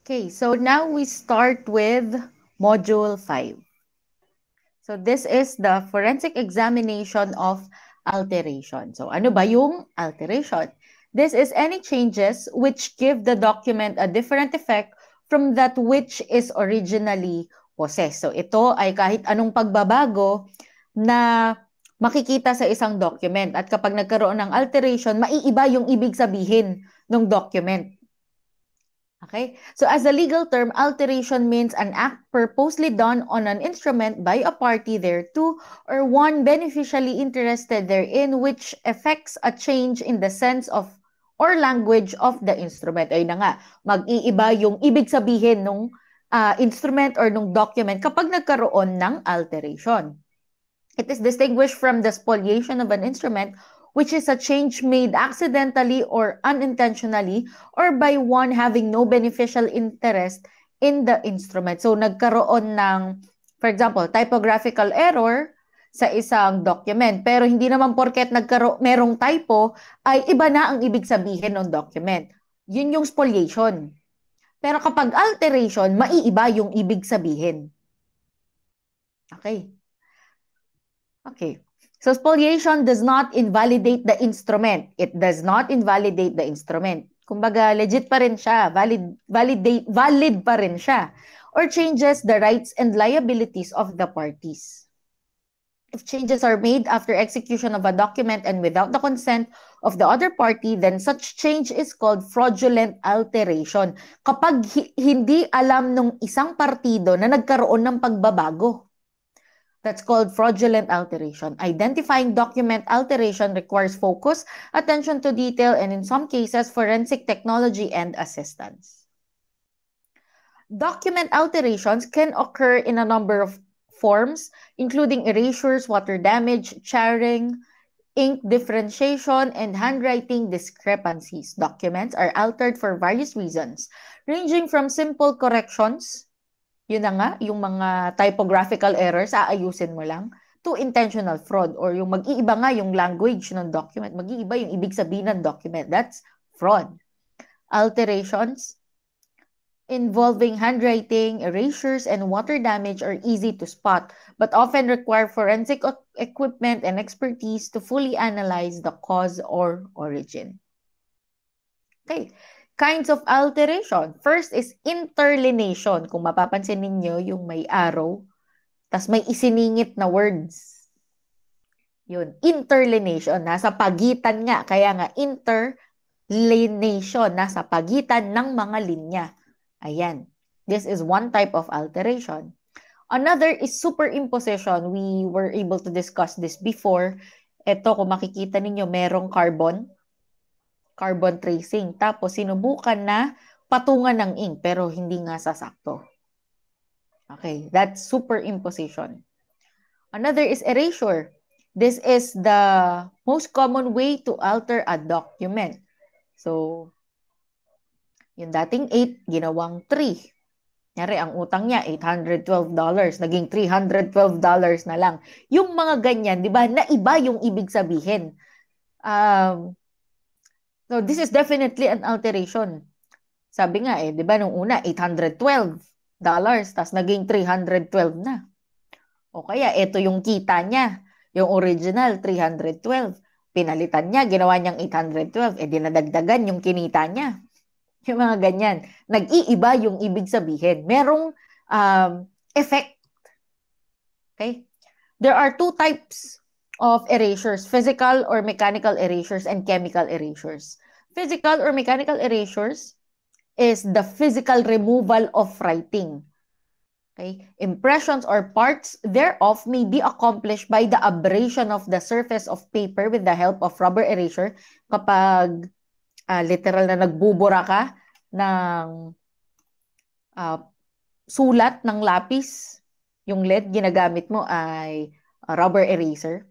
Okay, so now we start with Module 5. So this is the forensic examination of alteration. So ano ba yung alteration? This is any changes which give the document a different effect from that which is originally possessed. So ito ay kahit anong pagbabago na makikita sa isang document at kapag nagkaroon ng alteration, maiiba yung ibig sabihin ng document. Okay? So as a legal term, alteration means an act purposely done on an instrument by a party thereto or one beneficially interested therein which affects a change in the sense of or language of the instrument. Ay na nga, mag-iiba yung ibig sabihin nung uh, instrument or nung document kapag nagkaroon ng alteration. It is distinguished from the spoliation of an instrument which is a change made accidentally or unintentionally or by one having no beneficial interest in the instrument. So nagkaroon ng, for example, typographical error sa isang document. Pero hindi naman porket nagkaro merong typo ay iba na ang ibig sabihin ng document. Yun yung spoliation. Pero kapag alteration, maiiba yung ibig sabihin. Okay. Okay. So spoliation does not invalidate the instrument. It does not invalidate the instrument. Kumbaga, legit pa rin siya. Valid, validate, valid pa rin siya. Or changes the rights and liabilities of the parties. If changes are made after execution of a document and without the consent of the other party, then such change is called fraudulent alteration. Kapag hindi alam ng isang partido na nagkaroon ng pagbabago. That's called fraudulent alteration. Identifying document alteration requires focus, attention to detail, and in some cases, forensic technology and assistance. Document alterations can occur in a number of forms, including erasures, water damage, charring, ink differentiation, and handwriting discrepancies. Documents are altered for various reasons, ranging from simple corrections yun na nga, yung mga typographical errors, aayusin mo lang to intentional fraud or yung mag-iiba nga yung language ng document, mag-iiba yung ibig sabihin ng document. That's fraud. Alterations involving handwriting, erasures, and water damage are easy to spot, but often require forensic equipment and expertise to fully analyze the cause or origin. Okay, kinds of alteration. First is interlination. Kung mapapansin ninyo, yung may arrow, tas may isiningit na words. Yun, interlination. Nasa pagitan nga. Kaya nga, interlination. Nasa pagitan ng mga linya. Ayan. This is one type of alteration. Another is superimposition. We were able to discuss this before. Ito, kung makikita ninyo, merong carbon carbon tracing. Tapos sinubukan na patungan ng ink pero hindi nga sasakto. Okay, that's superimposition. Another is erasure. This is the most common way to alter a document. So, yung dating 8, ginawang 3. Nyari, ang utang niya, $812, naging $312 na lang. Yung mga ganyan, di ba, naiba yung ibig sabihin. Um, So this is definitely an alteration. Sabi nga eh, 'di ba nung una 812 dollars, tas naging 312 na. O kaya ito yung kita niya, yung original 312, pinalitan niya, ginawa niyang 812, eh dinadagdagan yung kinita niya. Yung mga ganyan. Nag-iiba yung ibig sabihin. Merong um, effect. Okay? There are two types of erasures, physical or mechanical erasures and chemical erasures. Physical or mechanical erasures is the physical removal of writing. Okay? Impressions or parts thereof may be accomplished by the abrasion of the surface of paper with the help of rubber erasure kapag uh, literal na nagbubura ka ng uh, sulat ng lapis, yung lead ginagamit mo ay rubber eraser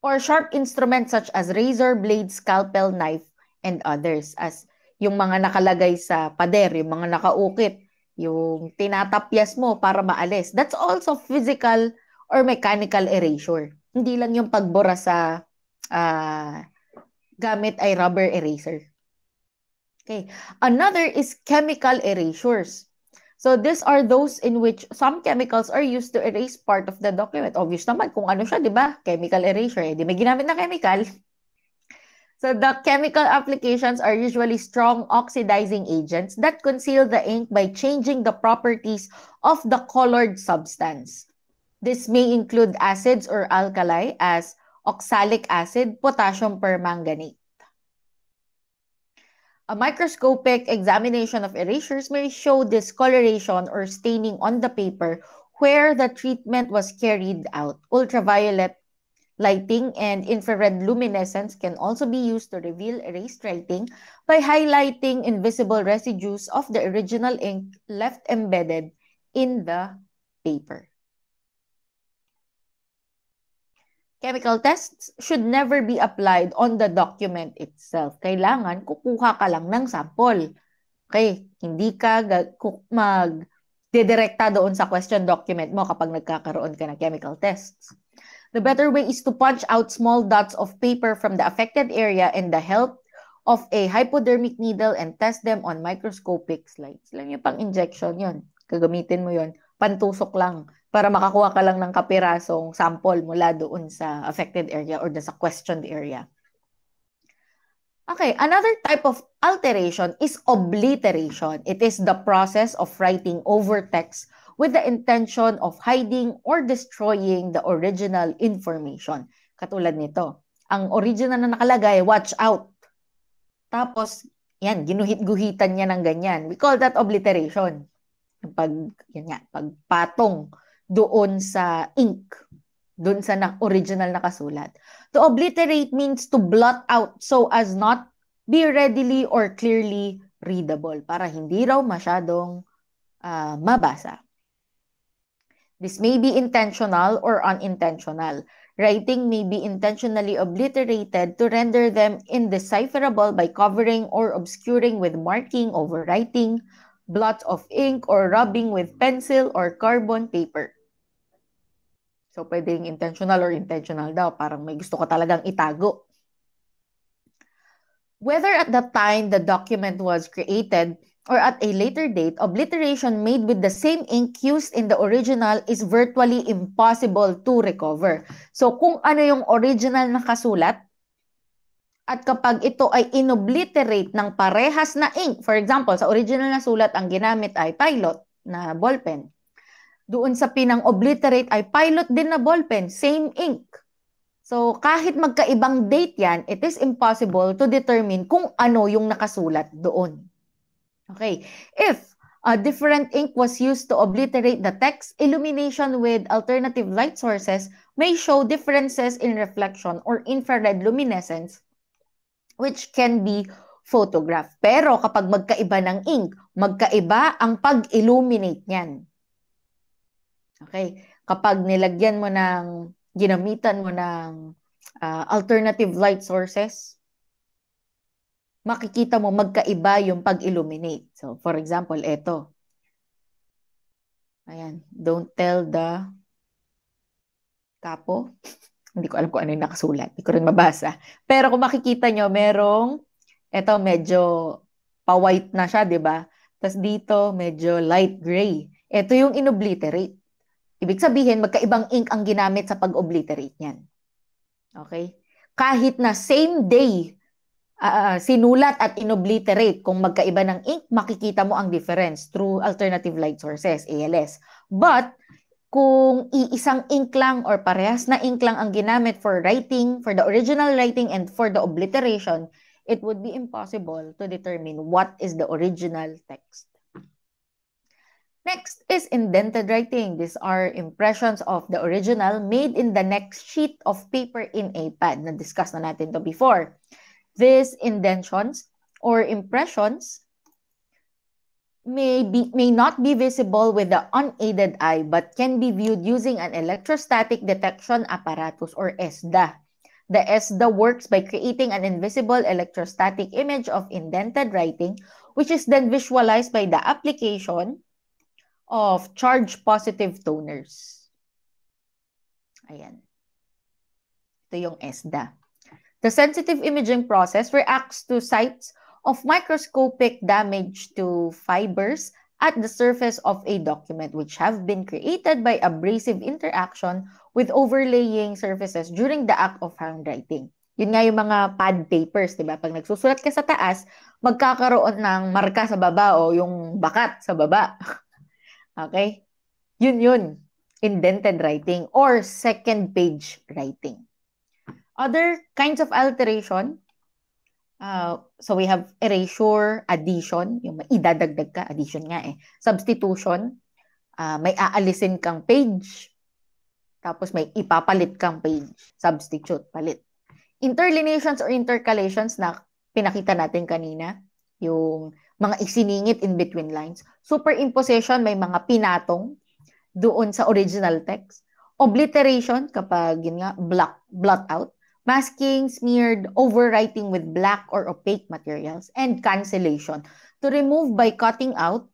or sharp instruments such as razor, blade, scalpel, knife, and others. As yung mga nakalagay sa pader, yung mga nakaukit, yung tinatapyas mo para maalis. That's also physical or mechanical erasure. Hindi lang yung pagbura sa uh, gamit ay rubber eraser. Okay. Another is chemical erasures. So these are those in which some chemicals are used to erase part of the document. Obvious naman kung ano siya, di ba? Chemical erasure. Eh. Di may ginamit na chemical. So the chemical applications are usually strong oxidizing agents that conceal the ink by changing the properties of the colored substance. This may include acids or alkali as oxalic acid, potassium permanganate. A microscopic examination of erasures may show discoloration or staining on the paper where the treatment was carried out. Ultraviolet lighting and infrared luminescence can also be used to reveal erased writing by highlighting invisible residues of the original ink left embedded in the paper. chemical tests should never be applied on the document itself. Kailangan kukuha ka lang ng sample. Okay, hindi ka mag dedirekta doon sa question document mo kapag nagkakaroon ka ng chemical tests. The better way is to punch out small dots of paper from the affected area and the help of a hypodermic needle and test them on microscopic slides. Lang yung pang-injection yon. Gagamitin mo yon. Pantusok lang para makakuha ka lang ng kapirasong sample mula doon sa affected area or sa questioned area. Okay, another type of alteration is obliteration. It is the process of writing over text with the intention of hiding or destroying the original information. Katulad nito, ang original na nakalagay, watch out. Tapos, yan, ginuhit-guhitan niya ng ganyan. We call that obliteration. Pag, yan nga, pagpatong doon sa ink, doon sa na- original nakasulat. To obliterate means to blot out so as not be readily or clearly readable para hindi raw masyadong uh, mabasa. This may be intentional or unintentional. Writing may be intentionally obliterated to render them indecipherable by covering or obscuring with marking, overwriting, blots of ink, or rubbing with pencil or carbon paper. So, pwedeng intentional or intentional daw. Parang may gusto ka talagang itago. Whether at the time the document was created or at a later date, obliteration made with the same ink used in the original is virtually impossible to recover. So, kung ano yung original na kasulat, at kapag ito ay inobliterate ng parehas na ink, for example, sa original na sulat ang ginamit ay pilot na ballpen, doon sa pinang obliterate ay pilot din na ballpen, same ink. So kahit magkaibang date yan, it is impossible to determine kung ano yung nakasulat doon. Okay, if a different ink was used to obliterate the text, illumination with alternative light sources may show differences in reflection or infrared luminescence which can be photographed. Pero kapag magkaiba ng ink, magkaiba ang pag-illuminate niyan. Okay? Kapag nilagyan mo ng, ginamitan mo ng uh, alternative light sources, makikita mo magkaiba yung pag-illuminate. So, for example, ito. Ayan. Don't tell the kapo. Hindi ko alam kung ano yung nakasulat. Hindi ko rin mabasa. Pero kung makikita nyo, merong, eto medyo pa-white na siya, di ba? Tapos dito, medyo light gray. Ito yung inobliterate. Ibig sabihin, magkaibang ink ang ginamit sa pag-obliterate niyan. Okay? Kahit na same day uh, sinulat at inobliterate, kung magkaiba ng ink, makikita mo ang difference through alternative light sources, ALS. But, kung iisang ink lang or parehas na ink lang ang ginamit for writing, for the original writing and for the obliteration, it would be impossible to determine what is the original text. Next is indented writing. These are impressions of the original made in the next sheet of paper in a pad. Na-discuss na natin to before. These indentions or impressions may, be, may not be visible with the unaided eye but can be viewed using an electrostatic detection apparatus or ESDA. The ESDA works by creating an invisible electrostatic image of indented writing which is then visualized by the application of charge-positive toners. Ayan. Ito yung ESDA. The sensitive imaging process reacts to sites of microscopic damage to fibers at the surface of a document which have been created by abrasive interaction with overlaying surfaces during the act of handwriting. Yun nga yung mga pad papers, di ba? Pag nagsusulat ka sa taas, magkakaroon ng marka sa baba o yung bakat sa baba. Okay? Yun yun. Indented writing or second page writing. Other kinds of alteration, uh, so we have erasure, addition, yung idadagdag ka, addition nga eh. Substitution, uh, may aalisin kang page, tapos may ipapalit kang page, substitute, palit. Interlineations or intercalations na pinakita natin kanina, yung mga isiningit in between lines. Superimposition, may mga pinatong doon sa original text. Obliteration, kapag yun nga, block, blot out. Masking, smeared, overwriting with black or opaque materials. And cancellation, to remove by cutting out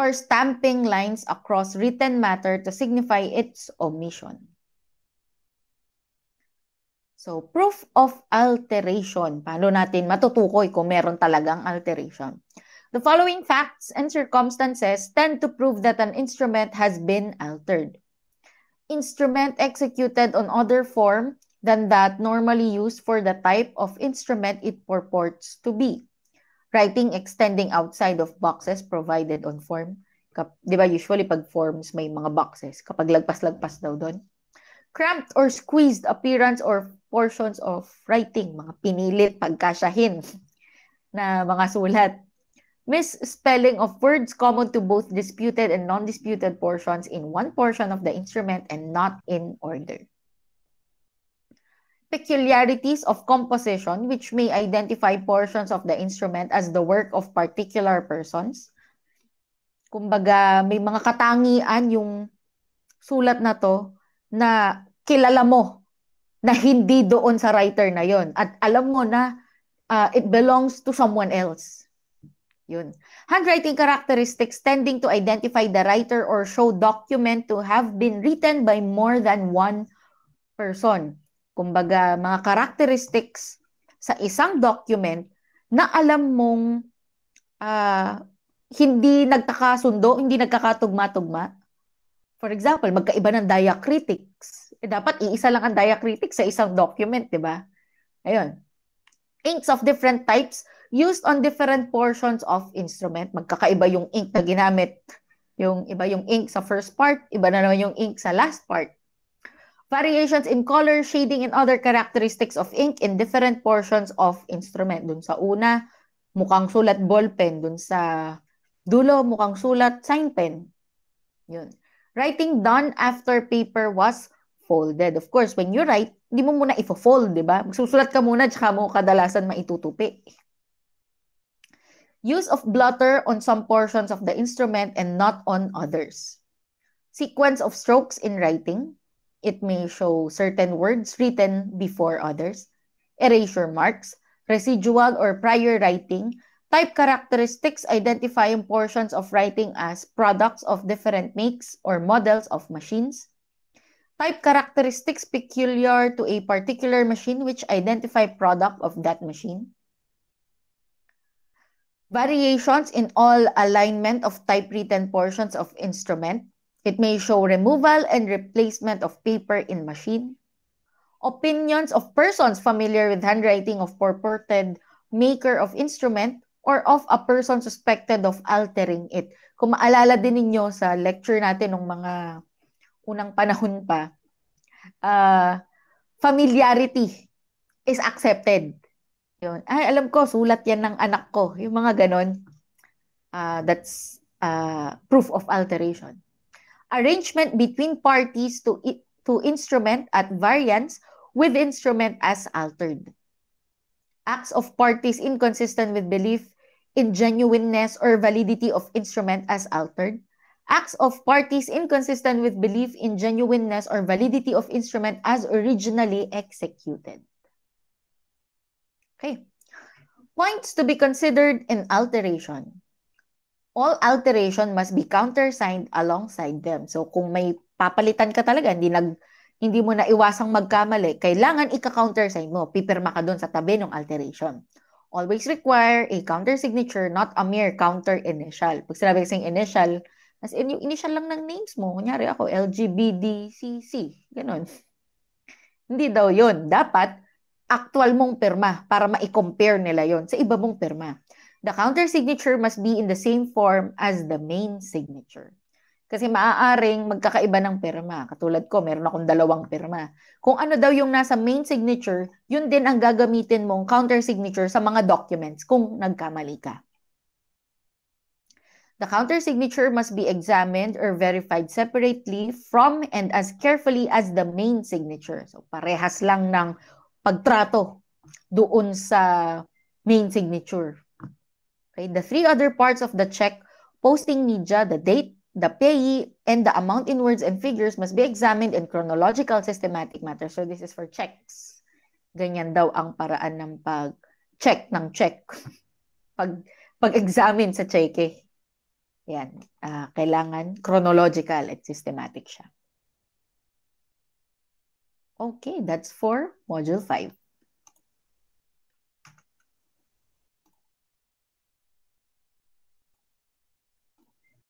or stamping lines across written matter to signify its omission. So, proof of alteration. Paano natin matutukoy kung meron talagang alteration? The following facts and circumstances tend to prove that an instrument has been altered. Instrument executed on other form than that normally used for the type of instrument it purports to be. Writing extending outside of boxes provided on form. di ba usually pag forms may mga boxes, kapag lagpas-lagpas daw doon. Cramped or squeezed appearance or portions of writing, mga pinilit, pagkasyahin na mga sulat. Misspelling of words common to both disputed and non-disputed portions in one portion of the instrument and not in order. Peculiarities of composition which may identify portions of the instrument as the work of particular persons. Kumbaga, may mga katangian yung sulat na to na kilala mo na hindi doon sa writer na yon at alam mo na uh, it belongs to someone else. Yun. Handwriting characteristics tending to identify the writer or show document to have been written by more than one person. Kumbaga, mga characteristics sa isang document na alam mong uh, hindi nagkakasundo, hindi nagkakatugma-tugma For example, magkaiba ng diacritics. Eh, dapat iisa lang ang diacritics sa isang document, di ba? Ayun. Inks of different types used on different portions of instrument. Magkakaiba yung ink na ginamit. Yung iba yung ink sa first part, iba na naman yung ink sa last part. Variations in color, shading, and other characteristics of ink in different portions of instrument. Dun sa una, mukhang sulat ball pen. Dun sa dulo, mukhang sulat sign pen. Yun. Writing done after paper was folded. Of course, when you write, hindi mo muna ifo-fold, di ba? Magsusulat ka muna, tsaka mo kadalasan maitutupi. Use of blotter on some portions of the instrument and not on others. Sequence of strokes in writing. It may show certain words written before others. Erasure marks, residual or prior writing Type characteristics identifying portions of writing as products of different makes or models of machines. Type characteristics peculiar to a particular machine which identify product of that machine. Variations in all alignment of typewritten portions of instrument. It may show removal and replacement of paper in machine. Opinions of persons familiar with handwriting of purported maker of instrument or of a person suspected of altering it. Kung maalala din ninyo sa lecture natin nung mga unang panahon pa, uh, familiarity is accepted. Yun. Ay, alam ko, sulat yan ng anak ko. Yung mga ganon, uh, that's uh, proof of alteration. Arrangement between parties to, to instrument at variance with instrument as altered acts of parties inconsistent with belief in genuineness or validity of instrument as altered, acts of parties inconsistent with belief in genuineness or validity of instrument as originally executed. Okay. Points to be considered in alteration. All alteration must be countersigned alongside them. So kung may papalitan ka talaga, hindi nag hindi mo na iwasang magkamali, kailangan ika-countersign mo, pipirma ka doon sa tabi ng alteration. Always require a counter signature, not a mere counter initial. Pag sinabi kasing initial, as in yung initial lang ng names mo, kunyari ako, LGBDCC, ganun. Hindi daw yun. Dapat, actual mong pirma para ma-compare nila yon sa iba mong pirma. The counter signature must be in the same form as the main signature. Kasi maaaring magkakaiba ng pirma. Katulad ko, meron akong dalawang pirma. Kung ano daw yung nasa main signature, yun din ang gagamitin mong counter signature sa mga documents kung nagkamali ka. The counter signature must be examined or verified separately from and as carefully as the main signature. So parehas lang ng pagtrato doon sa main signature. Okay, the three other parts of the check, posting media, the date, the payee and the amount in words and figures must be examined in chronological systematic matter. So this is for checks. Ganyan daw ang paraan ng pag-check ng check. Pag, pag-examine sa cheque. Yan. Uh, kailangan chronological at systematic siya. Okay, that's for Module 5.